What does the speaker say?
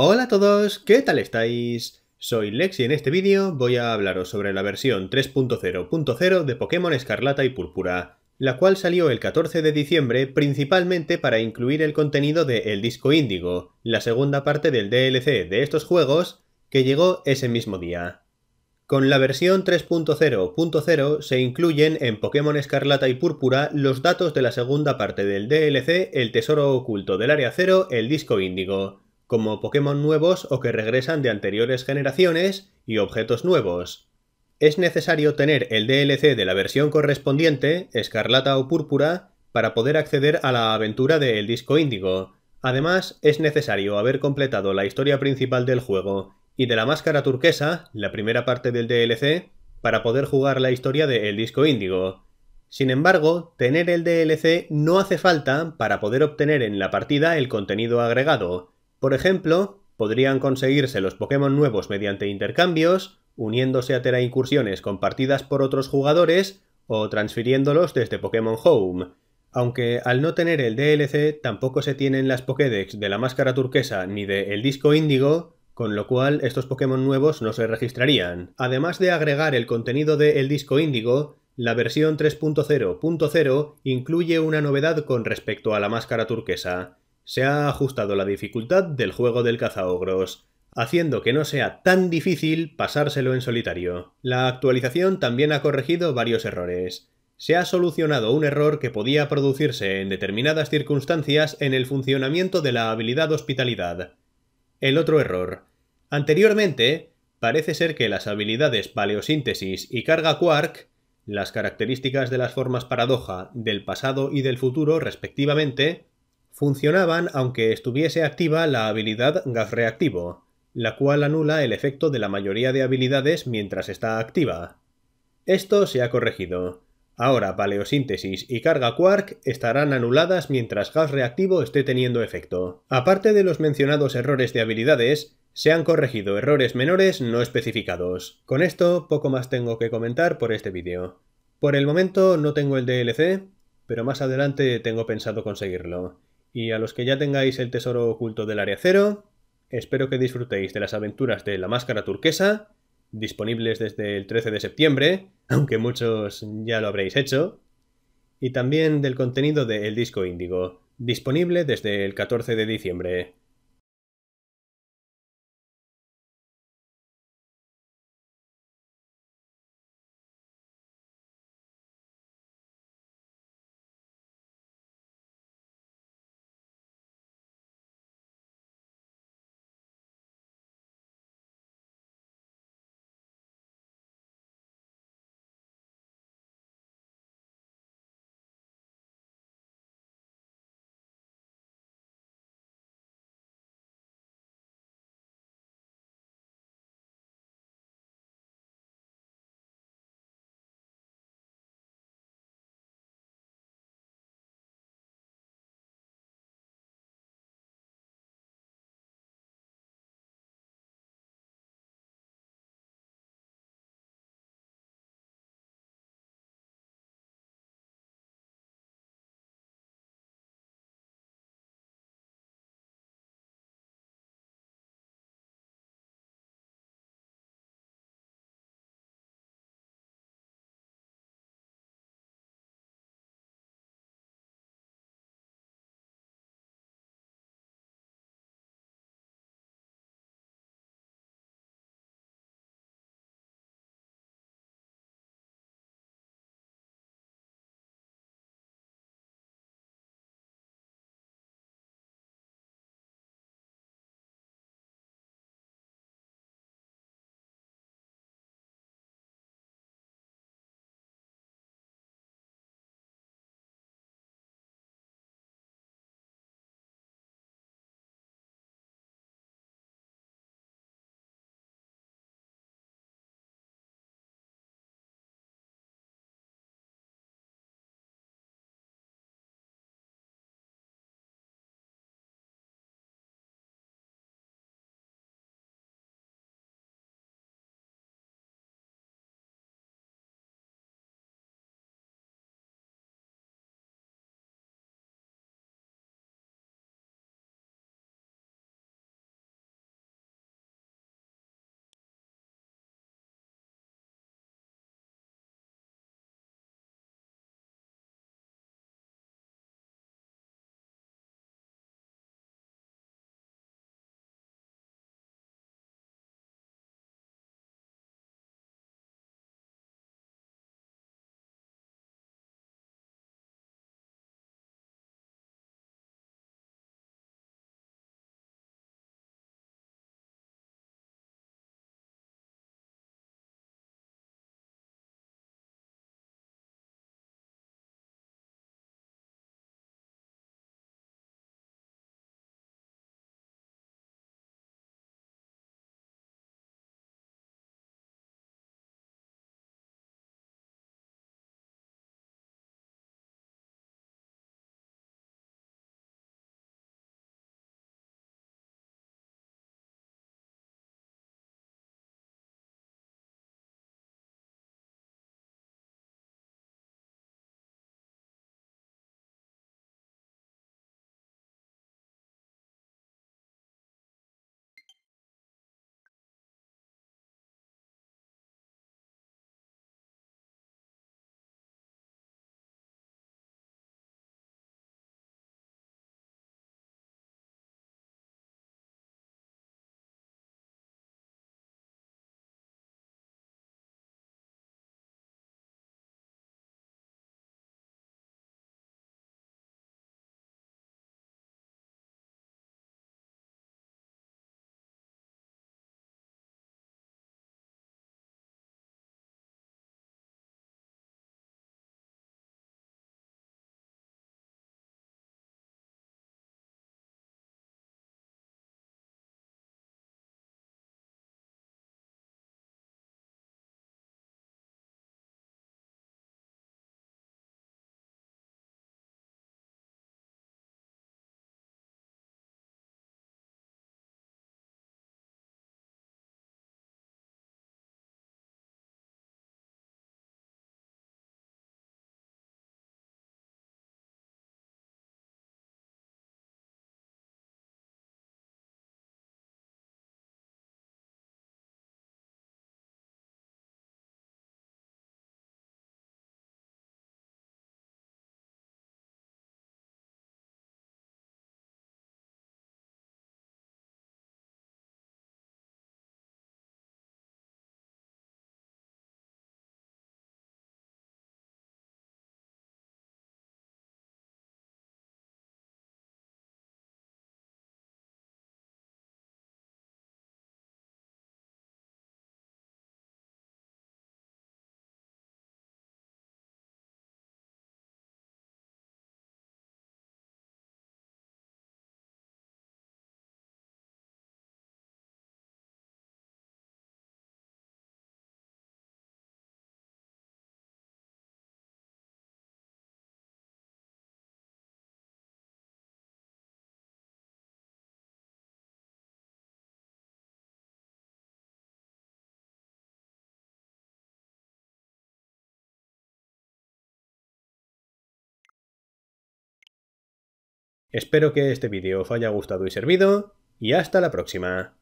Hola a todos, ¿qué tal estáis? Soy Lex y en este vídeo voy a hablaros sobre la versión 3.0.0 de Pokémon Escarlata y Púrpura, la cual salió el 14 de diciembre principalmente para incluir el contenido de El Disco Índigo, la segunda parte del DLC de estos juegos, que llegó ese mismo día. Con la versión 3.0.0 se incluyen en Pokémon Escarlata y Púrpura los datos de la segunda parte del DLC El Tesoro Oculto del Área Cero, el Disco Índigo, como Pokémon nuevos o que regresan de anteriores generaciones y objetos nuevos. Es necesario tener el DLC de la versión correspondiente, escarlata o púrpura, para poder acceder a la aventura del disco índigo. Además, es necesario haber completado la historia principal del juego y de la máscara turquesa, la primera parte del DLC, para poder jugar la historia del disco índigo. Sin embargo, tener el DLC no hace falta para poder obtener en la partida el contenido agregado, por ejemplo, podrían conseguirse los Pokémon nuevos mediante intercambios, uniéndose a Tera Incursiones compartidas por otros jugadores o transfiriéndolos desde Pokémon Home. Aunque al no tener el DLC tampoco se tienen las Pokédex de la máscara turquesa ni de el disco índigo, con lo cual estos Pokémon nuevos no se registrarían. Además de agregar el contenido de el disco índigo, la versión 3.0.0 incluye una novedad con respecto a la máscara turquesa se ha ajustado la dificultad del juego del cazaogros, haciendo que no sea tan difícil pasárselo en solitario. La actualización también ha corregido varios errores. Se ha solucionado un error que podía producirse en determinadas circunstancias en el funcionamiento de la habilidad hospitalidad. El otro error. Anteriormente, parece ser que las habilidades paleosíntesis y carga quark, las características de las formas paradoja del pasado y del futuro respectivamente, funcionaban aunque estuviese activa la habilidad gas reactivo, la cual anula el efecto de la mayoría de habilidades mientras está activa. Esto se ha corregido. Ahora paleosíntesis y carga quark estarán anuladas mientras gas reactivo esté teniendo efecto. Aparte de los mencionados errores de habilidades, se han corregido errores menores no especificados. Con esto poco más tengo que comentar por este vídeo. Por el momento no tengo el DLC, pero más adelante tengo pensado conseguirlo. Y a los que ya tengáis el tesoro oculto del área cero, espero que disfrutéis de las aventuras de la máscara turquesa, disponibles desde el 13 de septiembre, aunque muchos ya lo habréis hecho, y también del contenido de El Disco Índigo, disponible desde el 14 de diciembre. Espero que este vídeo os haya gustado y servido, y hasta la próxima.